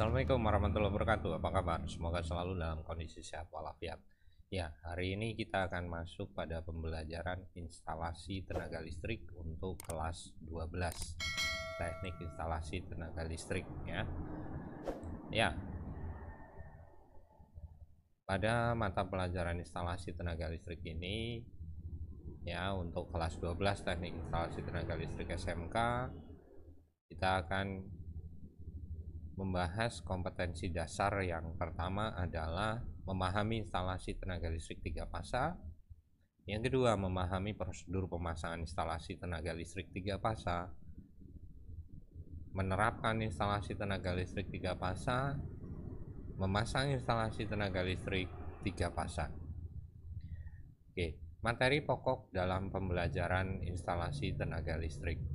Assalamualaikum warahmatullahi wabarakatuh Apa kabar? Semoga selalu dalam kondisi sehat walafiat Ya, hari ini kita akan masuk pada pembelajaran instalasi tenaga listrik untuk kelas 12 Teknik instalasi tenaga listrik ya Ya Pada mata pelajaran instalasi tenaga listrik ini Ya, untuk kelas 12 teknik instalasi tenaga listrik SMK kita akan membahas kompetensi dasar yang pertama adalah memahami instalasi tenaga listrik tiga fasa. Yang kedua, memahami prosedur pemasangan instalasi tenaga listrik tiga fasa. Menerapkan instalasi tenaga listrik tiga fasa, memasang instalasi tenaga listrik tiga fasa. Oke, materi pokok dalam pembelajaran instalasi tenaga listrik.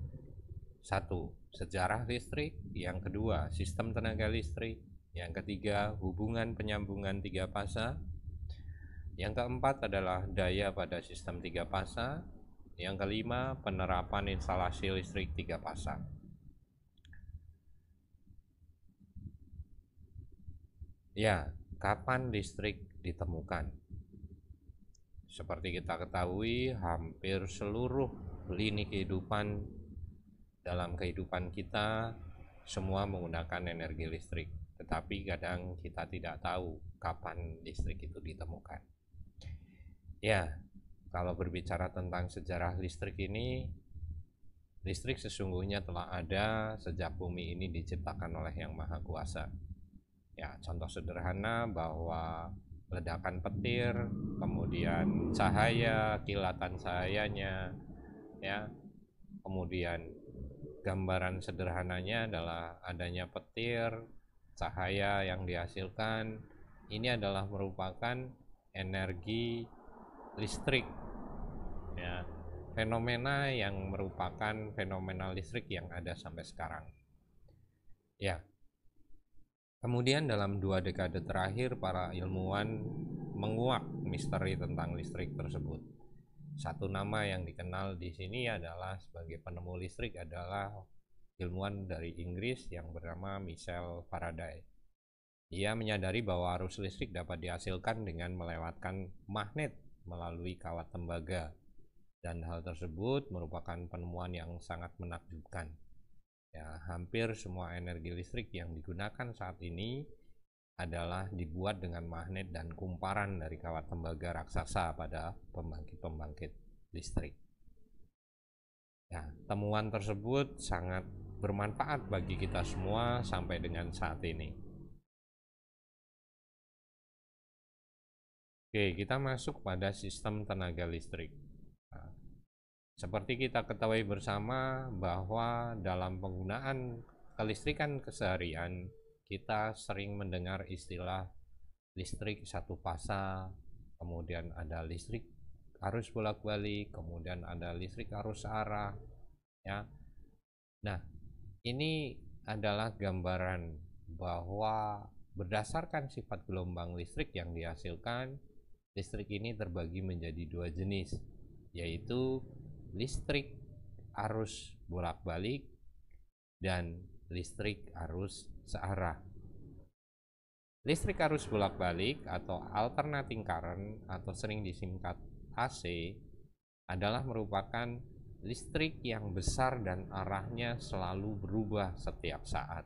Satu, sejarah listrik. Yang kedua, sistem tenaga listrik. Yang ketiga, hubungan penyambungan tiga fasa. Yang keempat adalah daya pada sistem tiga fasa. Yang kelima, penerapan instalasi listrik tiga fasa. Ya, kapan listrik ditemukan? Seperti kita ketahui, hampir seluruh lini kehidupan dalam kehidupan kita semua menggunakan energi listrik, tetapi kadang kita tidak tahu kapan listrik itu ditemukan. Ya, kalau berbicara tentang sejarah listrik ini, listrik sesungguhnya telah ada sejak bumi ini diciptakan oleh Yang Maha Kuasa. Ya, contoh sederhana bahwa ledakan petir, kemudian cahaya, kilatan cahayanya, ya, kemudian gambaran sederhananya adalah adanya petir, cahaya yang dihasilkan. Ini adalah merupakan energi listrik. Ya, fenomena yang merupakan fenomena listrik yang ada sampai sekarang. Ya. Kemudian dalam dua dekade terakhir para ilmuwan menguak misteri tentang listrik tersebut satu nama yang dikenal di sini adalah sebagai penemu listrik adalah ilmuwan dari Inggris yang bernama Michel Faraday. Ia menyadari bahwa arus listrik dapat dihasilkan dengan melewatkan magnet melalui kawat tembaga dan hal tersebut merupakan penemuan yang sangat menakjubkan. Ya, hampir semua energi listrik yang digunakan saat ini adalah dibuat dengan magnet dan kumparan dari kawat tembaga raksasa pada pembangkit-pembangkit listrik. Ya, temuan tersebut sangat bermanfaat bagi kita semua sampai dengan saat ini. Oke, kita masuk pada sistem tenaga listrik. Nah, seperti kita ketahui bersama bahwa dalam penggunaan kelistrikan keseharian kita sering mendengar istilah listrik satu pasang, kemudian ada listrik arus bolak-balik, kemudian ada listrik arus arah, ya. Nah, ini adalah gambaran bahwa berdasarkan sifat gelombang listrik yang dihasilkan, listrik ini terbagi menjadi dua jenis, yaitu listrik arus bolak-balik dan listrik arus searah. Listrik arus bolak-balik atau alternating current atau sering disingkat AC adalah merupakan listrik yang besar dan arahnya selalu berubah setiap saat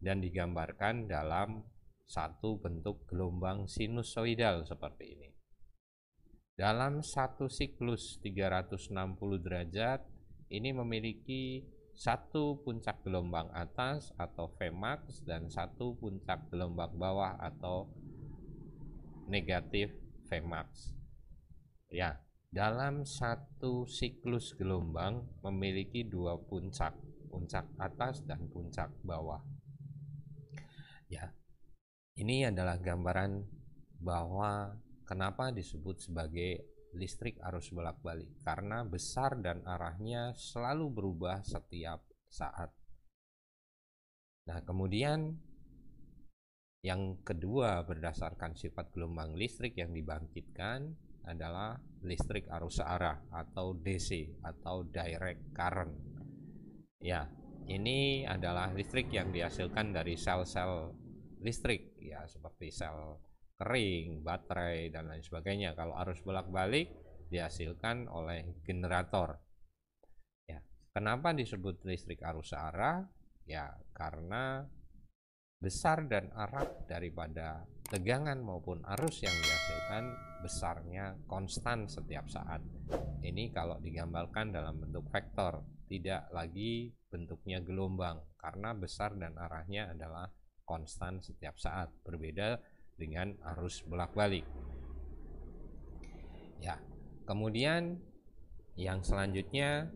dan digambarkan dalam satu bentuk gelombang sinusoidal seperti ini. Dalam satu siklus 360 derajat ini memiliki satu puncak gelombang atas atau Vmax dan satu puncak gelombang bawah atau negatif Vmax. Ya, dalam satu siklus gelombang memiliki dua puncak, puncak atas dan puncak bawah. Ya. Ini adalah gambaran bahwa kenapa disebut sebagai listrik arus bolak-balik karena besar dan arahnya selalu berubah setiap saat. Nah, kemudian yang kedua berdasarkan sifat gelombang listrik yang dibangkitkan adalah listrik arus searah atau DC atau direct current. Ya, ini adalah listrik yang dihasilkan dari sel-sel listrik ya seperti sel kering, baterai, dan lain sebagainya. Kalau arus bolak-balik dihasilkan oleh generator. Ya, kenapa disebut listrik arus searah? Ya, karena besar dan arah daripada tegangan maupun arus yang dihasilkan besarnya konstan setiap saat. Ini kalau digambarkan dalam bentuk vektor, tidak lagi bentuknya gelombang karena besar dan arahnya adalah konstan setiap saat. Berbeda dengan arus bolak-balik. Ya, kemudian yang selanjutnya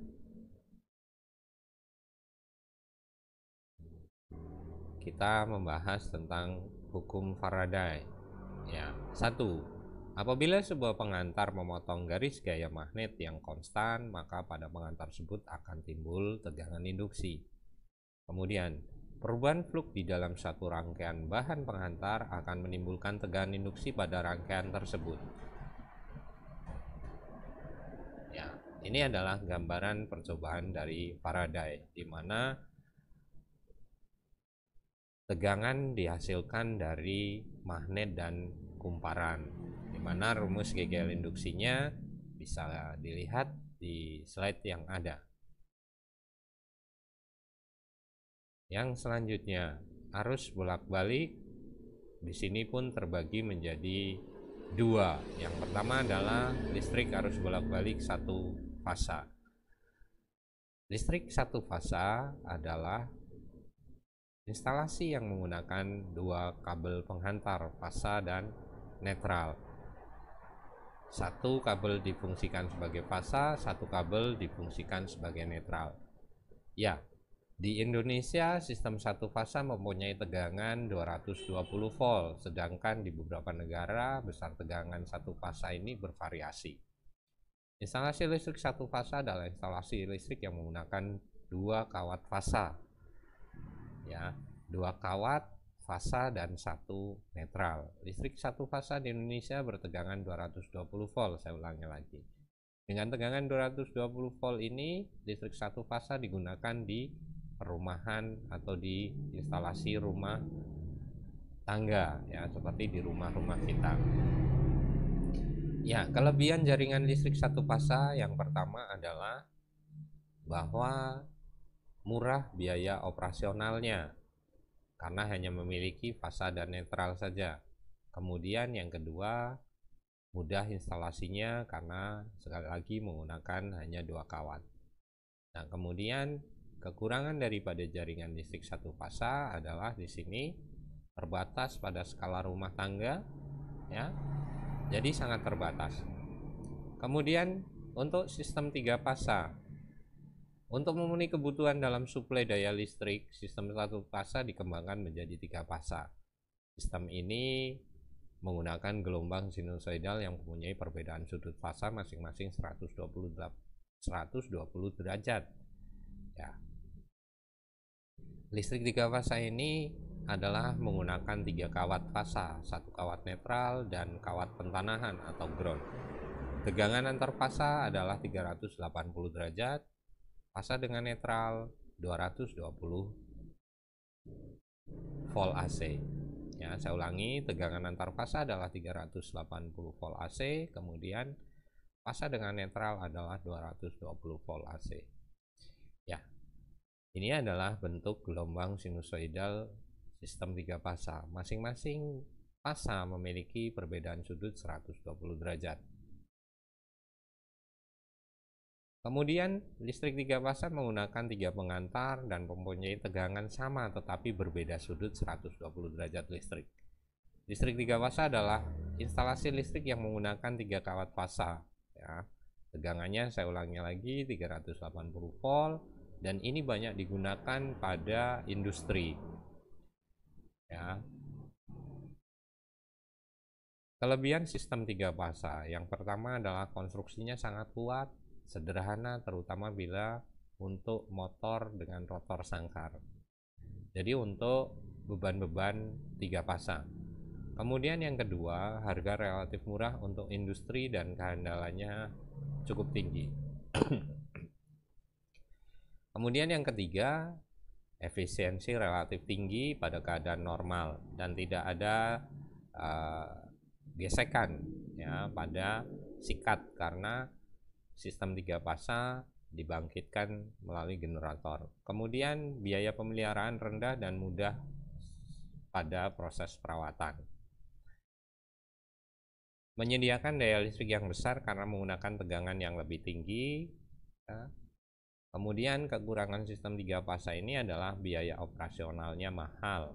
kita membahas tentang hukum Faraday. Ya, satu, apabila sebuah pengantar memotong garis gaya magnet yang konstan, maka pada pengantar tersebut akan timbul tegangan induksi. Kemudian, Perubahan fluk di dalam satu rangkaian bahan pengantar akan menimbulkan tegangan induksi pada rangkaian tersebut. Ya, ini adalah gambaran percobaan dari Faraday di mana tegangan dihasilkan dari magnet dan kumparan. Di mana rumus GGL induksinya bisa dilihat di slide yang ada. Yang selanjutnya, arus bolak-balik di sini pun terbagi menjadi dua. Yang pertama adalah listrik arus bolak-balik satu fasa. Listrik satu fasa adalah instalasi yang menggunakan dua kabel penghantar fasa dan netral. Satu kabel difungsikan sebagai fasa, satu kabel difungsikan sebagai netral. Ya, di Indonesia, sistem satu fasa mempunyai tegangan 220 volt, sedangkan di beberapa negara besar tegangan satu fasa ini bervariasi. Instalasi listrik satu fasa adalah instalasi listrik yang menggunakan dua kawat fasa, ya, dua kawat fasa dan satu netral. Listrik satu fasa di Indonesia bertegangan 220 volt, saya ulangi lagi. Dengan tegangan 220 volt ini, listrik satu fasa digunakan di perumahan atau di instalasi rumah tangga ya seperti di rumah-rumah kita ya kelebihan jaringan listrik satu pasang yang pertama adalah bahwa murah biaya operasionalnya karena hanya memiliki fasa dan netral saja kemudian yang kedua mudah instalasinya karena sekali lagi menggunakan hanya dua kawat nah kemudian Kekurangan daripada jaringan listrik satu fasa adalah di sini terbatas pada skala rumah tangga ya. Jadi sangat terbatas. Kemudian untuk sistem tiga fasa untuk memenuhi kebutuhan dalam suplai daya listrik, sistem satu fasa dikembangkan menjadi tiga fasa. Sistem ini menggunakan gelombang sinusoidal yang mempunyai perbedaan sudut fasa masing-masing 120, 120 derajat. Listrik di fasa ini adalah menggunakan tiga kawat fasa, satu kawat netral dan kawat pentanahan atau ground. Tegangan antar fasa adalah 380 derajat, fasa dengan netral 220 volt AC. Ya, saya ulangi, tegangan antar fasa adalah 380 volt AC, kemudian fasa dengan netral adalah 220 volt AC. Ini adalah bentuk gelombang sinusoidal sistem tiga fasa. Masing-masing fasa memiliki perbedaan sudut 120 derajat. Kemudian listrik tiga fasa menggunakan tiga pengantar dan mempunyai tegangan sama tetapi berbeda sudut 120 derajat listrik. Listrik tiga fasa adalah instalasi listrik yang menggunakan tiga kawat fasa. Ya. Tegangannya saya ulangi lagi 380 volt dan ini banyak digunakan pada industri ya Kelebihan sistem tiga pasang yang pertama adalah konstruksinya sangat kuat, sederhana terutama bila untuk motor dengan rotor sangkar. Jadi untuk beban-beban tiga pasang. Kemudian yang kedua, harga relatif murah untuk industri dan kehandalannya cukup tinggi. Kemudian yang ketiga, efisiensi relatif tinggi pada keadaan normal dan tidak ada uh, gesekan ya pada sikat karena sistem tiga fasa dibangkitkan melalui generator. Kemudian biaya pemeliharaan rendah dan mudah pada proses perawatan. Menyediakan daya listrik yang besar karena menggunakan tegangan yang lebih tinggi. Ya Kemudian kekurangan sistem tiga fase ini adalah biaya operasionalnya mahal.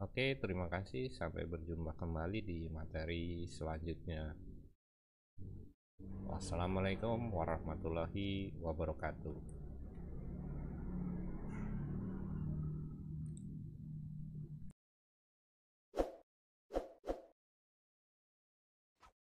Oke, terima kasih. Sampai berjumpa kembali di materi selanjutnya. Wassalamualaikum warahmatullahi wabarakatuh.